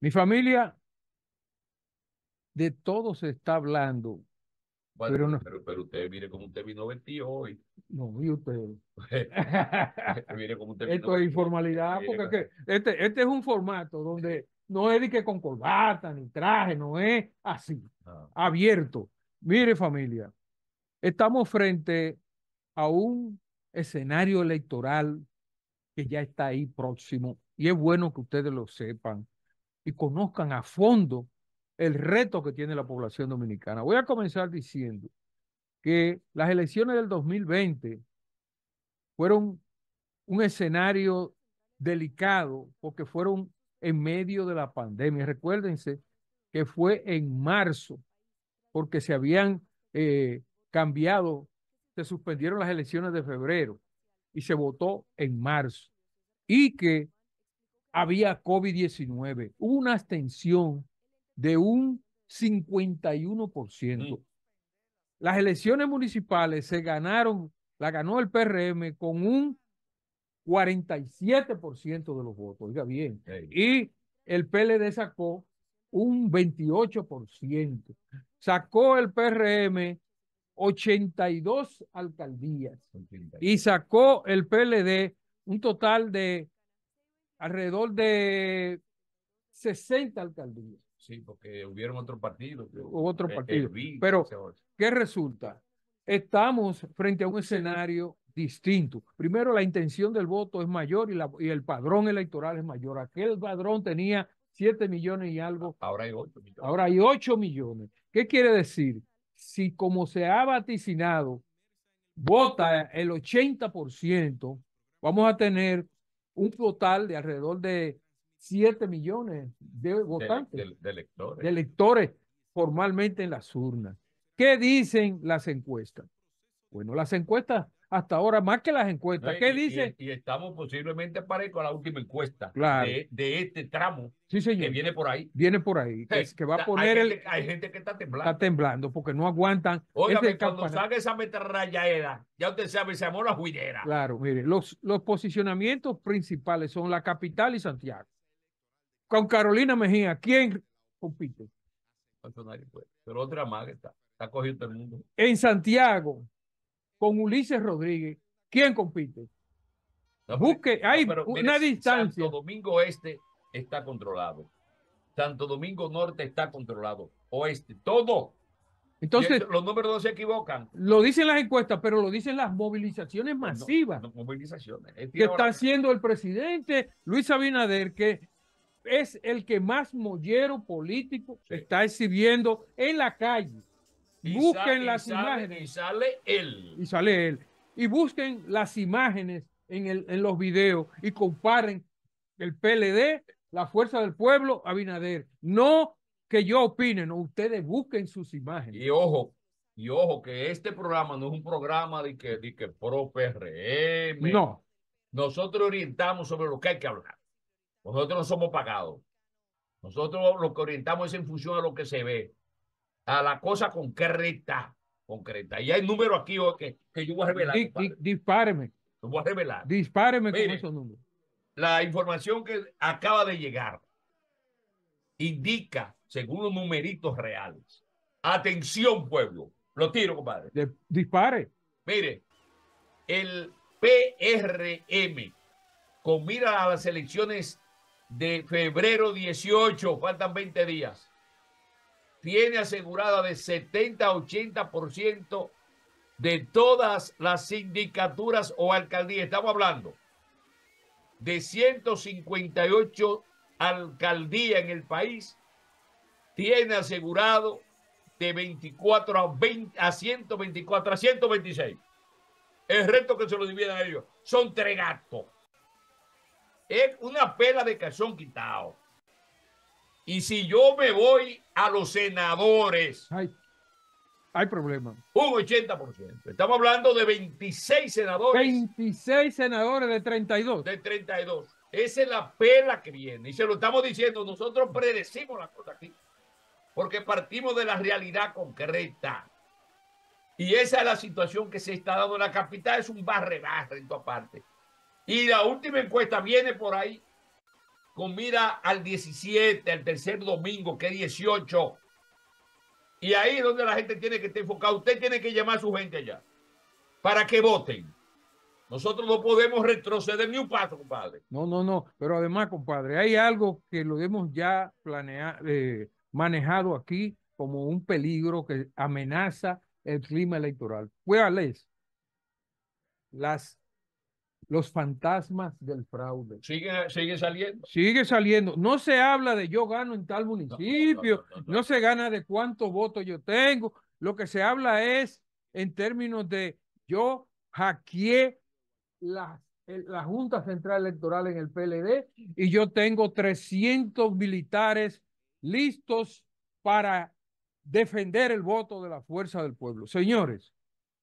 Mi familia, de todo se está hablando. pero, usted mire cómo usted vino vestido hoy. No, y usted. mire usted Esto es informalidad, porque este, este es un formato donde no es de que con corbata ni traje, no es así, ah. abierto. Mire familia, estamos frente a un escenario electoral que ya está ahí próximo y es bueno que ustedes lo sepan y conozcan a fondo el reto que tiene la población dominicana. Voy a comenzar diciendo que las elecciones del 2020 fueron un escenario delicado porque fueron en medio de la pandemia. Recuérdense que fue en marzo porque se habían eh, cambiado, se suspendieron las elecciones de febrero y se votó en marzo. Y que había COVID-19. una abstención de un 51%. Las elecciones municipales se ganaron, la ganó el PRM con un 47% de los votos, oiga bien. Y el PLD sacó un 28%. Sacó el PRM 82 alcaldías y sacó el PLD un total de alrededor de 60 alcaldías. Sí, porque hubieron otro partido. Hubo otro partido. pero, ¿qué resulta? Estamos frente a un escenario distinto. Primero, la intención del voto es mayor y, y el padrón electoral es mayor. Aquel padrón tenía 7 millones y algo. Ahora hay 8 Ahora hay 8 millones. ¿Qué quiere decir? Si como se ha vaticinado, vota el 80%, vamos a tener un total de alrededor de 7 millones de votantes, de, de electores formalmente en las urnas. ¿Qué dicen las encuestas? Bueno, las encuestas hasta ahora, más que las encuestas. ¿Qué dice? Y, estamos posiblemente para a la última encuesta de, este tramo sí, señor. que viene por ahí. Viene por ahí, que, va a poner hay Gente, que está temblando. Está temblando porque no aguantan. Oiga, cuando salga esa metralla, ya usted sabe, se llamó la juidera. Claro, mire, los, posicionamientos principales son la capital y Santiago. Con Carolina Mejía, ¿quién compite? Pero otra más está, está todo el mundo. En Santiago, con Ulises Rodríguez, ¿quién compite? Busque, hay una distancia. Santo Domingo Este está controlado. Santo Domingo Norte está controlado. Oeste, todo. Entonces, los números no se equivocan. Lo dicen las encuestas, pero lo dicen las movilizaciones masivas. No, movilizaciones. Que está haciendo el presidente Luis Abinader, que es el que más mollero político está exhibiendo en la calle busquen las imágenes. Y sale él. Y sale él. Y busquen las imágenes en, los videos y comparen el PLD, la fuerza del pueblo, Abinader. No que yo opine, no, ustedes busquen sus imágenes. Y ojo, y ojo, que este programa no es un programa de que, de que pro PRM. No. Nosotros orientamos sobre lo que hay que hablar. Nosotros no somos pagados. Nosotros lo que orientamos es en función a lo que se ve a la cosa concreta. Concreta. Y hay números aquí oh, que, yo voy a revelar. dispáreme. voy a revelar. Dispáreme con esos números. La información que acaba de llegar indica, según los numeritos reales. Atención, pueblo. Lo tiro, compadre. dispare. Mire, el PRM, con mira a las elecciones de febrero 18, faltan 20 días tiene asegurada de 70 a 80% de todas las sindicaturas o alcaldías. Estamos hablando de 158 alcaldías en el país. Tiene asegurado de 24 a, 20, a 124, a 126. El resto que se lo dividen a ellos son tres gatos. Es una pela de calzón quitado. Y si yo me voy a los senadores. Hay, problema. Un 80%. Estamos hablando de 26 senadores. 26 senadores de 32. De 32. Esa es la pela que viene. Y se lo estamos diciendo, nosotros predecimos la cosa aquí. Porque partimos de la realidad concreta. Y esa es la situación que se está dando en la capital. Es un barre-barre en tu parte. Y la última encuesta viene por ahí con mira al 17, al tercer domingo, que es 18. Y ahí es donde la gente tiene que estar enfocada. Usted tiene que llamar a su gente allá para que voten. Nosotros no podemos retroceder ni un paso, compadre. No, no, no. Pero además, compadre, hay algo que lo hemos ya planeado, eh, manejado aquí como un peligro que amenaza el clima electoral. ¿Cuál es? Las los fantasmas del fraude. Sigue, sigue saliendo. Sigue saliendo. No se habla de yo gano en tal municipio, no, se gana de cuántos votos yo tengo. Lo que se habla es en términos de yo hackeé las la Junta Central Electoral en el PLD y yo tengo 300 militares listos para defender el voto de la fuerza del pueblo. Señores,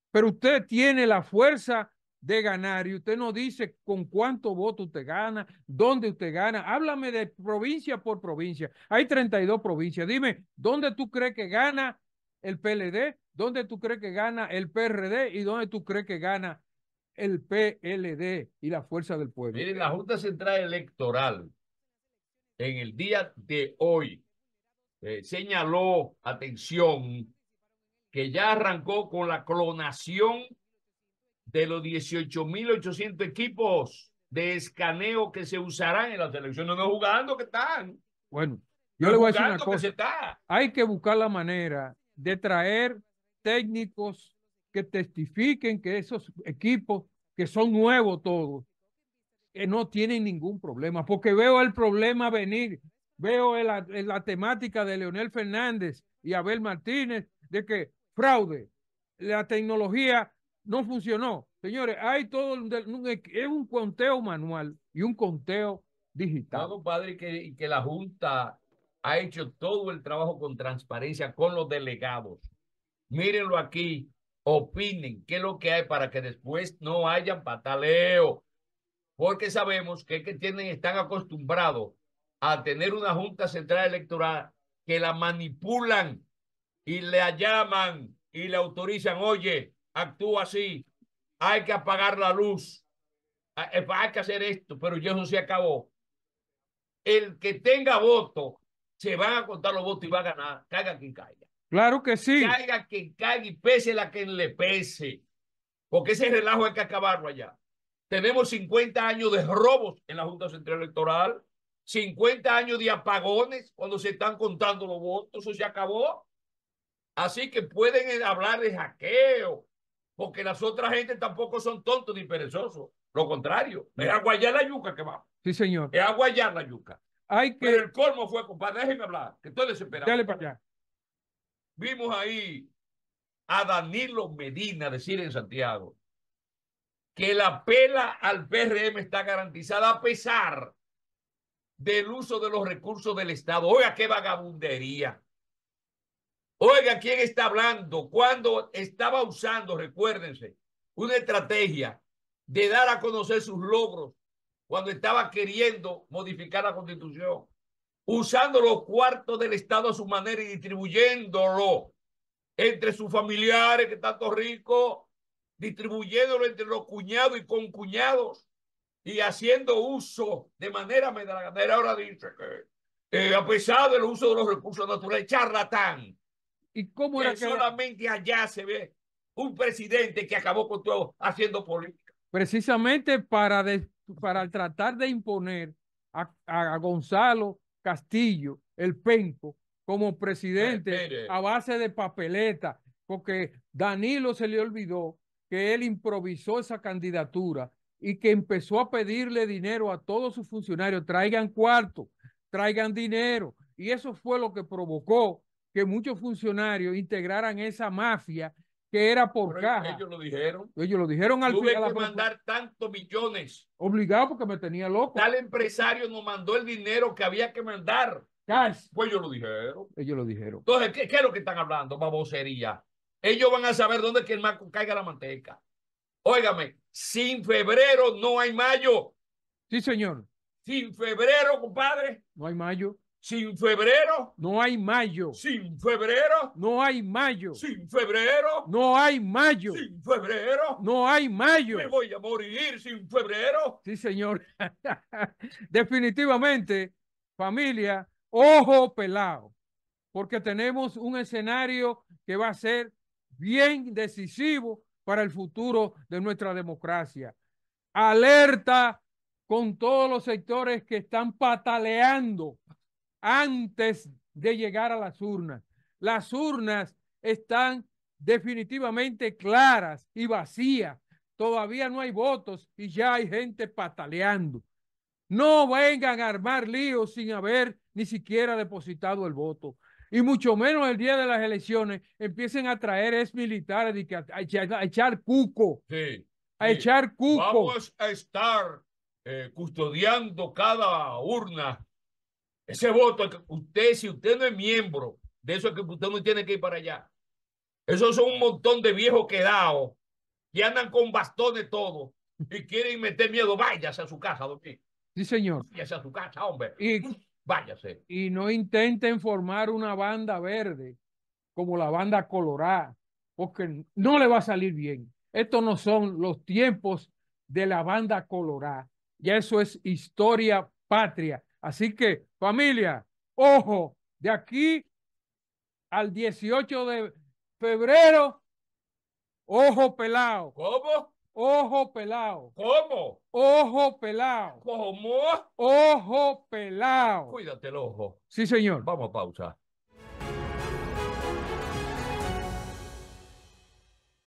pero usted tiene la fuerza de ganar y usted no dice con cuánto voto usted gana, dónde usted gana. Háblame de provincia por provincia. Hay 32 provincias. Dime, ¿dónde tú crees que gana el PLD? ¿Dónde tú crees que gana el PRD? ¿Y dónde tú crees que gana el PLD y la fuerza del pueblo? Miren, la Junta Central Electoral en el día de hoy eh, señaló, atención, que ya arrancó con la clonación de los 18.800 equipos de escaneo que se usarán en la selección. No, jugando que están. Bueno, yo le voy a decir una cosa. Hay que buscar la manera de traer técnicos que testifiquen que esos equipos que son nuevos todos, que no tienen ningún problema, porque veo el problema venir, veo la, la temática de Leonel Fernández y Abel Martínez de que fraude, la tecnología no funcionó. Señores, hay todo un, es un conteo manual y un conteo digital. padre que, la Junta ha hecho todo el trabajo con transparencia con los delegados. Mírenlo aquí, opinen qué es lo que hay para que después no haya pataleo, porque sabemos que, tienen, están acostumbrados a tener una Junta Central Electoral que la manipulan y la llaman y la autorizan, oye, actúa así, hay que apagar la luz, ah, eh, pues, hay que hacer esto, pero ya eso se acabó. El que tenga voto, se van a contar los votos y va a ganar, caiga quien caiga. Claro que sí. Caiga quien caiga y pese la que le pese, porque ese relajo hay que acabarlo allá. Tenemos 50 años de robos en la Junta Central Electoral, 50 años de apagones cuando se están contando los votos, eso se acabó. Así que pueden eh, hablar de hackeo, porque las otras gente tampoco son tontos ni perezosos. Lo contrario, es aguayar la yuca que va. Sí, señor. Es aguayar la yuca. Hay que... Pero el colmo fue, compadre, déjeme hablar, que estoy desesperado. Dale para allá. Vimos ahí a Danilo Medina decir en Santiago que la pela al PRM está garantizada a pesar del uso de los recursos del Estado. Oiga, qué vagabundería. Oiga, ¿quién está hablando? Cuando estaba usando, recuérdense, una estrategia de dar a conocer sus logros cuando estaba queriendo modificar la constitución, usando los cuartos del Estado a su manera y distribuyéndolo entre sus familiares que tanto rico, distribuyéndolo entre los cuñados y concuñados y haciendo uso de manera manera Ahora dice que eh, a pesar del uso de los recursos naturales, charlatán, ¿Y cómo era que solamente allá se ve un presidente que acabó con todo haciendo política? Precisamente para, para tratar de imponer a, Gonzalo Castillo, el Penco, como presidente eh, a base de papeleta, porque Danilo se le olvidó que él improvisó esa candidatura y que empezó a pedirle dinero a todos sus funcionarios, traigan cuarto, traigan dinero. Y eso fue lo que provocó que muchos funcionarios integraran esa mafia que era por Ellos lo dijeron. Ellos lo dijeron al Tuve que mandar tantos millones. Obligado porque me tenía loco. Tal empresario nos mandó el dinero que había que mandar. Pues ellos lo dijeron. Ellos lo dijeron. Entonces, ¿qué, qué es lo que están hablando? Babosería. Ellos van a saber dónde es que el marco caiga la manteca. Óigame, sin febrero no hay mayo. Sí, señor. Sin febrero, compadre. No hay mayo. Sin febrero. No hay mayo. Sin febrero. No hay mayo. Sin febrero. No hay mayo. Sin febrero. No hay mayo. Me voy a morir sin febrero. Sí, señor. Definitivamente, familia, ojo pelado, porque tenemos un escenario que va a ser bien decisivo para el futuro de nuestra democracia. Alerta con todos los sectores que están pataleando antes de llegar a las urnas. Las urnas están definitivamente claras y vacías. Todavía no hay votos y ya hay gente pataleando. No vengan a armar líos sin haber ni siquiera depositado el voto. Y mucho menos el día de las elecciones empiecen a traer ex militares y a, echar cuco. a echar cuco. Vamos a estar eh, custodiando cada urna ese voto, usted, si usted no es miembro de eso, es que usted no tiene que ir para allá. Esos son un montón de viejos quedados que andan con bastones todos y quieren meter miedo. Váyase a su casa, doctor. Sí, señor. Váyase a su casa, hombre. Y, mm, Váyase. Y no intenten formar una banda verde como la banda colorada, porque no le va a salir bien. Estos no son los tiempos de la banda colorada. Ya eso es historia patria. Así que, familia, ojo, de aquí al 18 de febrero, ojo pelado. ¿Cómo? Ojo pelado. ¿Cómo? Ojo pelado. ¿Cómo? Ojo pelado. Cuídate el ojo. Sí, señor. Vamos a pausar.